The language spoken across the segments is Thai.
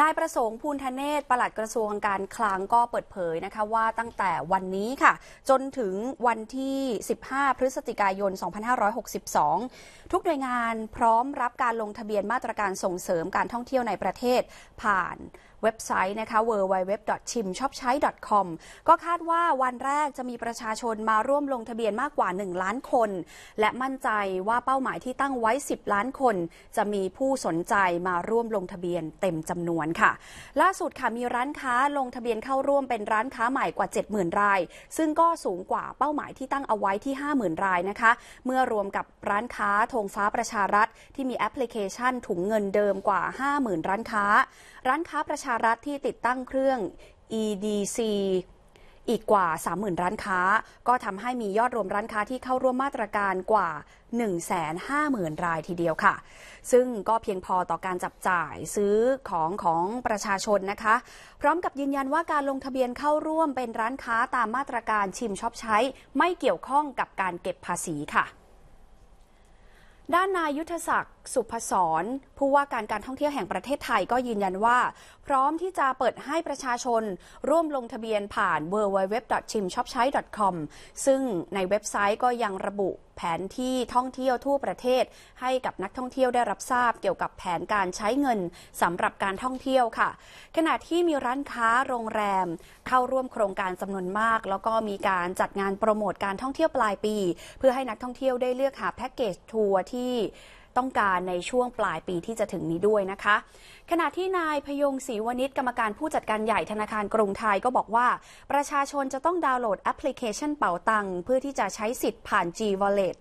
นายประสงค์ภูลทเนศปลัดกระทรวงการคลัง ก็เปิดเผยนะคะว่าตั้งแต่วันนี้ค่ะ จนถึงวันที่ 15 พฤศจิกายน 2562 ทุกหน่วยงานพร้อมรับการลงทะเบียนมาตรการส่งเสริมการท่องเที่ยวในประเทศผ่านเว็บไซต์นะคะ www.chimshopchai.com ก็คาดว่าวันแรกจะมีประชาชนมาร่วมลงทะเบียนมากกว่า 1 ล้านคน และมั่นใจว่าเป้าหมายที่ตั้งไว้ 10 ล้านคน จะมีผู้สนใจมาร่วมลงทะเบียนเต็มจำนวนวนค่ะล่าสุดค่ะมีร้านค้าลงทะเบียนเข้าร่วมเป็นร้านค้าใหม่กว่า 70,000 ราย ซึ่งก็สูงกว่าเป้าหมายที่ตั้งเอาไว้ที่ 50,000 รายนะคะเมื่อรวมกับร้านค้าธงฟ้าประชารัฐ ที่มีแอปพลิเคชันถุงเงินเดิมกว่า 50,000 ร้านค้า ร้านค้าประชารัฐที่ติดตั้งเครื่อง EDC อีกกว่า30,000ร้านค้าก็ทำให้มียอดรวมร้านค้าที่เข้าร่วมมาตรการกว่า150,000 รายทีเดียวค่ะ ซึ่งก็เพียงพอต่อการจับจ่ายซื้อของของประชาชนนะคะ พร้อมกับยืนยันว่าการลงทะเบียนเข้าร่วมเป็นร้านค้าตามมาตรการชิมช็อปใช้ไม่เกี่ยวข้องกับการเก็บภาษีค่ะ ด้านนายยุทธศักดิ์สุพศรผู้ว่าการการท่องเที่ยวแห่งประเทศไทยก็ยืนยันว่า พร้อมที่จะเปิดให้ประชาชน ร่วมลงทะเบียนผ่าน www.chimshopchai.com ซึ่งในเว็บไซต์ก็ยังระบุแผนที่ท่องเที่ยวทั่วประเทศ ให้กับนักท่องเที่ยวได้รับทราบเกี่ยวกับแผนการใช้เงินสำหรับการท่องเที่ยวค่ะ ขณะที่มีร้านค้าโรงแรม เข้าร่วมโครงการจำนวนมาก แล้วก็มีการจัดงานโปรโมทการท่องเที่ยวปลายปี เพื่อให้นักท่องเที่ยวได้เลือกหาแพ็กเกจทัวร์ที่ต้องการในช่วงปลายปีที่จะถึงนี้ด้วยนะคะ ขณะที่นายพยงศรีวณิชกรรมการผู้จัดการใหญ่ธนาคารกรุงไทยก็บอกว่า ประชาชนจะต้องดาวน์โหลดแอปพลิเคชันเป๋าตังเพื่อที่จะใช้สิทธิ์ผ่าน G Wallet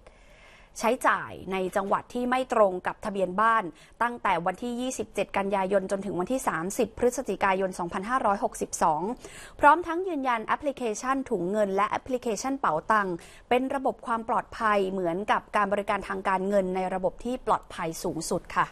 ใช้จ่ายในจังหวัดที่ไม่ตรงกับทะเบียนบ้านตั้งแต่วันที่ 27 กันยายนจนถึงวันที่ 30 พฤศจิกายน 2562 พร้อมทั้งยืนยันแอปพลิเคชันถุงเงินและแอปพลิเคชันเป๋าตัง เป็นระบบความปลอดภัยเหมือนกับการบริการทางการเงินในระบบที่ปลอดภัยสูงสุดค่ะ